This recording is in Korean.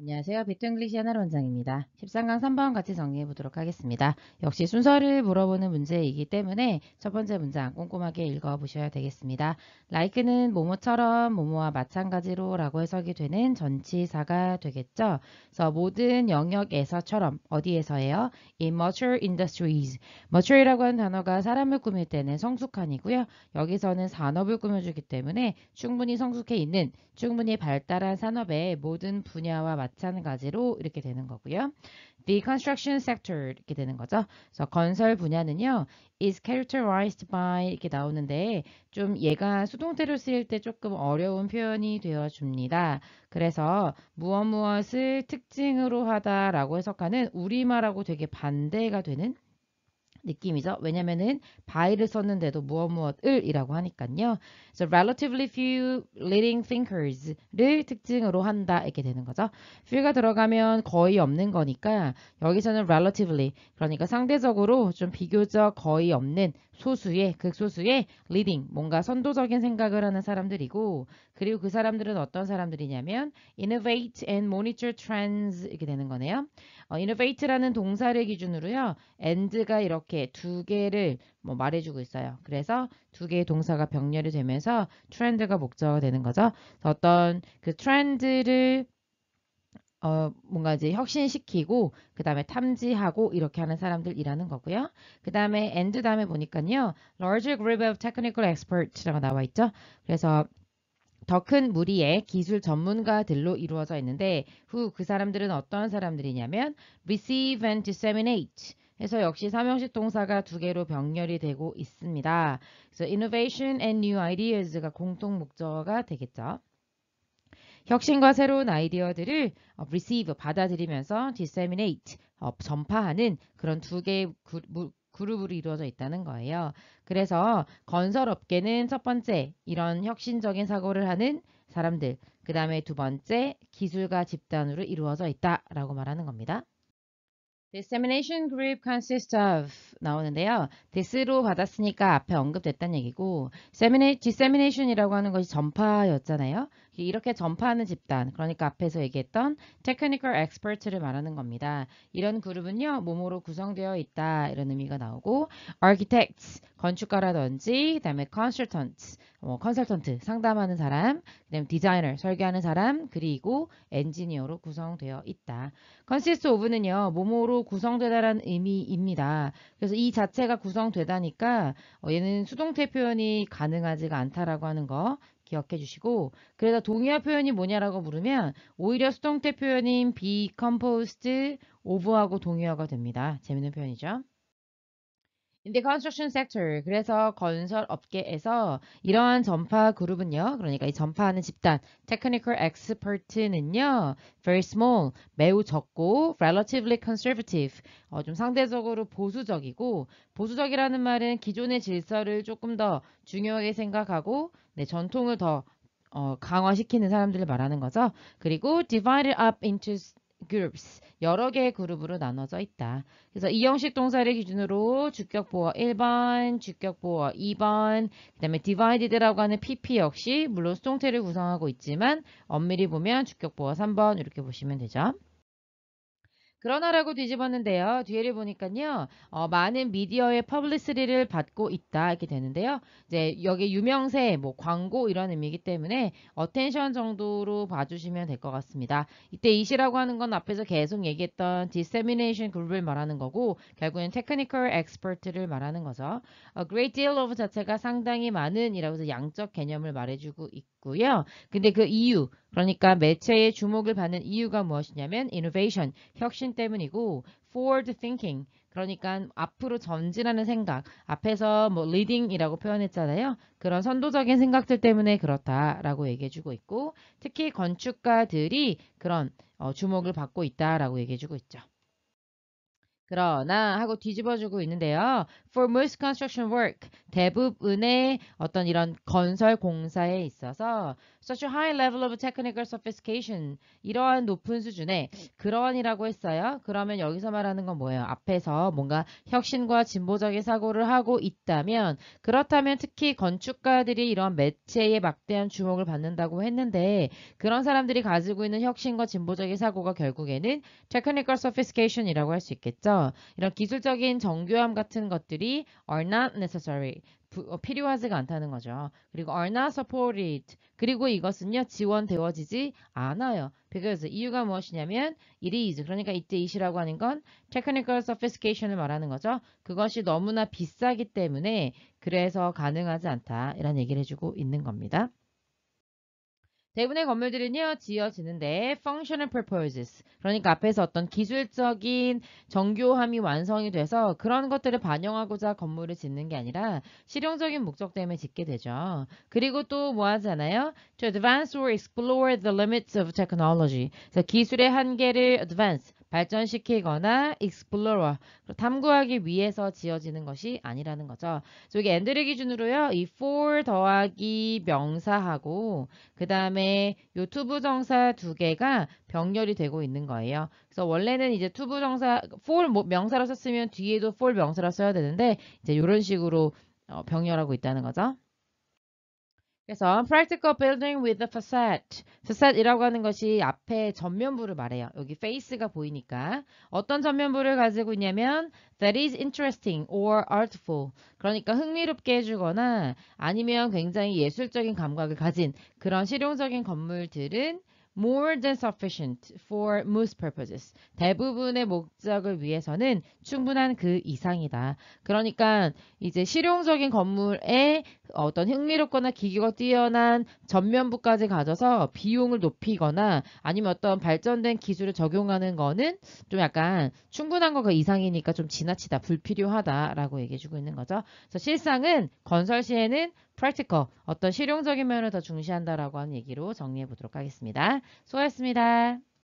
안녕하세요. 비트잉글리시 하나로 원장입니다. 13강 3번 같이 정리해 보도록 하겠습니다. 역시 순서를 물어보는 문제이기 때문에 첫 번째 문장 꼼꼼하게 읽어보셔야 되겠습니다. like는 모모처럼 모모와 마찬가지로 라고 해석이 되는 전치사가 되겠죠. 그래서 모든 영역에서처럼 어디에서예요? in mature industries. mature이라고 하는 단어가 사람을 꾸밀 때는 성숙한이고요. 여기서는 산업을 꾸며주기 때문에 충분히 성숙해 있는 충분히 발달한 산업의 모든 분야와 마찬가지로 마찬가지로 이렇게 되는 거고요. The construction sector 이렇게 되는 거죠. 그래서 건설 분야는요. is characterized by 이렇게 나오는데 좀 얘가 수동태로 쓰일 때 조금 어려운 표현이 되어줍니다. 그래서 무엇 무엇을 특징으로 하다라고 해석하는 우리말하고 되게 반대가 되는 느낌이죠. 왜냐면은 by를 썼는데도 무엇 무엇을이라고 하니까요. So relatively few leading thinkers를 특징으로 한다 이렇게 되는 거죠. few가 들어가면 거의 없는 거니까 여기서는 relatively 그러니까 상대적으로 좀 비교적 거의 없는 소수의 극소수의 리딩 뭔가 선도적인 생각을 하는 사람들이고 그리고 그 사람들은 어떤 사람들이냐면 innovate and monitor trends 이렇게 되는 거네요. 어, innovate라는 동사를 기준으로요. and가 이렇게 두 개를 뭐 말해주고 있어요. 그래서 두 개의 동사가 병렬이 되면서 트렌드가 목적이 되는 거죠. 어떤 그 트렌드를 어, 뭔가 이제 혁신시키고 그 다음에 탐지하고 이렇게 하는 사람들이라는 거고요. 그 다음에 and 다음에 보니까요. larger group of technical experts라고 나와 있죠. 그래서 더 큰 무리의 기술 전문가들로 이루어져 있는데 w 그 사람들은 어떤 사람들이냐면 receive and disseminate 해서 역시 삼형식 동사가 두 개로 병렬이 되고 있습니다. 그래서 innovation and new ideas가 공통 목적어가 되겠죠. 혁신과 새로운 아이디어들을 어, receive 받아들이면서 disseminate 어, 전파하는 그런 두 개의 그, 그룹으로 이루어져 있다는 거예요. 그래서 건설업계는 첫 번째 이런 혁신적인 사고를 하는 사람들 그 다음에 두 번째 기술가 집단으로 이루어져 있다라고 말하는 겁니다. Dissemination group consists of 나오는데요. 디스로 받았으니까 앞에 언급됐단 얘기고 dissemination이라고 하는 것이 전파였잖아요. 이렇게 전파하는 집단, 그러니까 앞에서 얘기했던 technical expert를 말하는 겁니다. 이런 그룹은요, 몸으로 구성되어 있다 이런 의미가 나오고 architects, 건축가라든지 그다음에 consultants, 뭐 컨설턴트 상담하는 사람, 그다음 디자이너 설계하는 사람, 그리고 엔지니어로 구성되어 있다. 컨 o 스 s i s 는요 모모로 구성되다라는 의미입니다. 그래서 이 자체가 구성되다니까 어, 얘는 수동태 표현이 가능하지가 않다라고 하는 거 기억해 주시고 그래서 동의어 표현이 뭐냐라고 물으면 오히려 수동태 표현인 be composed of하고 동의어가 됩니다. 재밌는 표현이죠. In the construction sector. 그래서 건설 업계에서 이러한 전파 그룹은요. 그러니까 이 전파하는 집단, technical expert는요. very small, 매우 적고 relatively conservative, 어, 좀 상대적으로 보수적이고 보수적이라는 말은 기존의 질서를 조금 더 중요하게 생각하고 네, 전통을 더 어, 강화시키는 사람들을 말하는 거죠. 그리고 divided up into groups 여러 개의 그룹으로 나눠져 있다. 그래서 이 형식 동사를 기준으로 주격 보어 1번, 주격 보어 2번, 그다음에 divided라고 하는 pp 역시 물론 수동태를 구성하고 있지만 엄밀히 보면 주격 보어 3번 이렇게 보시면 되죠. 그러나라고 뒤집었는데요. 뒤에를 보니까요. 어, 많은 미디어의 퍼블리스리를 받고 있다 이렇게 되는데요. 이제 여기 유명세, 뭐 광고 이런 의미이기 때문에 어텐션 정도로 봐주시면 될 것 같습니다. 이때 이시라고 하는 건 앞에서 계속 얘기했던 디세미네이션 그룹을 말하는 거고 결국엔 테크니컬 엑스퍼트를 말하는 거죠. A great deal of 자체가 상당히 많은 이라고 해서 양적 개념을 말해주고 있고 있고요. 근데 그 이유, 그러니까 매체의 주목을 받는 이유가 무엇이냐면 innovation, 혁신 때문이고 forward thinking, 그러니까 앞으로 전진하는 생각, 앞에서 뭐 leading이라고 표현했잖아요. 그런 선도적인 생각들 때문에 그렇다라고 얘기해주고 있고 특히 건축가들이 그런 어, 주목을 받고 있다라고 얘기해주고 있죠. 그러나 하고 뒤집어주고 있는데요. For most construction work, 대부분의 어떤 이런 건설 공사에 있어서 Such a high level of technical sophistication. 이러한 높은 수준의 그런이라고 했어요. 그러면 여기서 말하는 건 뭐예요? 앞에서 뭔가 혁신과 진보적인 사고를 하고 있다면 그렇다면 특히 건축가들이 이런 매체에 막대한 주목을 받는다고 했는데 그런 사람들이 가지고 있는 혁신과 진보적인 사고가 결국에는 technical sophistication이라고 할 수 있겠죠. 이런 기술적인 정교함 같은 것들이 are not necessary. 부, 어, 필요하지가 않다는 거죠. 그리고 are not supported. 그리고 이것은요 지원되어지지 않아요. because 이유가 무엇이냐면 it is 그러니까 이때 i t 라고 하는 건 technical sophistication을 말하는 거죠. 그것이 너무나 비싸기 때문에 그래서 가능하지 않다 이런 얘기를 해주고 있는 겁니다. 대부분의 건물들은요 지어지는데 functional purposes 그러니까 앞에서 어떤 기술적인 정교함이 완성이 돼서 그런 것들을 반영하고자 건물을 짓는 게 아니라 실용적인 목적 때문에 짓게 되죠. 그리고 또 뭐 하잖아요? To advance or explore the limits of technology. 그래서 기술의 한계를 advance 발전시키거나 익스플로러 r e r 탐구하기 위해서 지어지는 것이 아니라는 거죠. 저기 엔드를 기준으로요. 이 for 더하기 명사하고 그 다음에 요 투부 정사 두 개가 병렬이 되고 있는 거예요. 그래서 원래는 이제 투부 정사 for 뭐 명사로 썼으면 뒤에도 for 명사로 써야 되는데 이제 이런 식으로 어, 병렬하고 있다는 거죠. 그래서 practical building with t facade. facade이라고 하는 것이 앞에 전면부를 말해요. 여기 face가 보이니까 어떤 전면부를 가지고 있냐면 that is interesting or artful. 그러니까 흥미롭게 해주거나 아니면 굉장히 예술적인 감각을 가진 그런 실용적인 건물들은 more than sufficient for most purposes. 대부분의 목적을 위해서는 충분한 그 이상이다. 그러니까 이제 실용적인 건물에 어떤 흥미롭거나 기기가 뛰어난 전면부까지 가져서 비용을 높이거나 아니면 어떤 발전된 기술을 적용하는 거는 좀 약간 충분한 거가 이상이니까 좀 지나치다, 불필요하다라고 얘기해 주고 있는 거죠. 그래서 실상은 건설 시에는 practical 어떤 실용적인 면을 더 중시한다라고 하는 얘기로 정리해 보도록 하겠습니다. 수고하셨습니다.